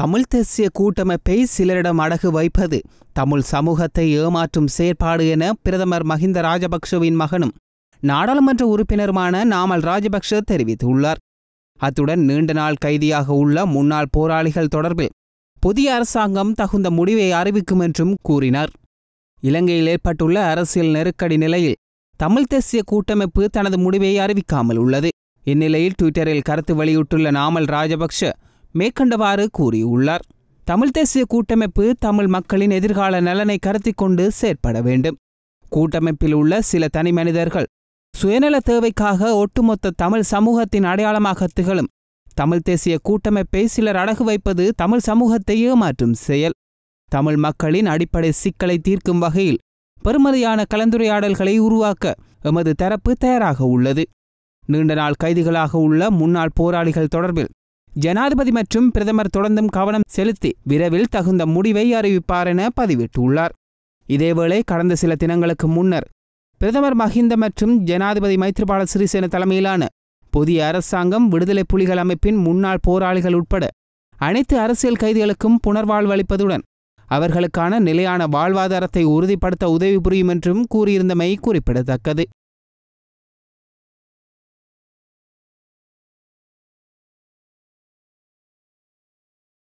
தமிழ் தேசிய கூட்டமைப்பை சிலரிடம் அடகு வைப்பது தமிழ் சமூகத்தை ஏமாற்றும் செயற்பாடு என பிரதமர் மஹிந்த ராஜபக்ஷவின் மகனும் நாடாளுமன்ற உறுப்பினருமான நாமல் ராஜபக்ஷ தெரிவித்துள்ளார் அத்துடன் நீண்ட நாள் கைதியாக உள்ள முன்னாள் போராளிகள் தொடர்பில் புதிய அரசாங்கம் தகுந்த முடிவை அறிவிக்கும் என்றும் கூறினார் இலங்கையில் ஏற்பட்டுள்ள அரசியல் நெருக்கடி நிலையில் தமிழ் தேசிய கூட்டமைப்பு தனது முடிவை அறிவிக்காமல் உள்ளது இந்நிலையில் ட்விட்டரில் கருத்து வெளியிட்டுள்ள நாமல் ராஜபக்ஷ மேற்கண்டவாறு கூறியுள்ளார் தமிழ்த் தேசிய கூட்டமைப்பு தமிழ் மக்களின் எதிர்கால நலனை கருத்திக் கொண்டு செயற்பட வேண்டும் கூட்டமைப்பில் உள்ள சில தனி மனிதர்கள் சுயநல தேவைக்காக ஒட்டுமொத்த தமிழ் சமூகத்தின் அடையாளமாக திகழும் தமிழ்த் தேசிய கூட்டமைப்பை சிலர் அடகு வைப்பது தமிழ் சமூகத்தை ஏமாற்றும் செயல் தமிழ் மக்களின் அடிப்படை சிக்கலை தீர்க்கும் வகையில் பெருமதியான கலந்துரையாடல்களை உருவாக்க எமது தரப்பு தயாராக உள்ளது நீண்ட நாள் கைதிகளாக உள்ள முன்னாள் போராளிகள் தொடர்பில் ஜனாதிபதி மற்றும் பிரதமர் தொடர்ந்தும் கவனம் செலுத்தி விரைவில் தகுந்த முடிவை அறிவிப்பார் என பதிவிட்டுள்ளார் இதேவேளை கடந்த சில தினங்களுக்கு முன்னர் பிரதமர் மஹிந்த மற்றும் ஜனாதிபதி மைத்ரிபால சிறிசேன தலைமையிலான புதிய அரசாங்கம் விடுதலை புலிகள் அமைப்பின் முன்னாள் போராளிகள் உட்பட அனைத்து அரசியல் கைதிகளுக்கும் புனர்வாழ்வு அளிப்பதுடன் அவர்களுக்கான நிலையான வாழ்வாதாரத்தை உறுதிப்படுத்த உதவி புரியும் என்றும் கூறியிருந்தமை குறிப்பிடத்தக்கது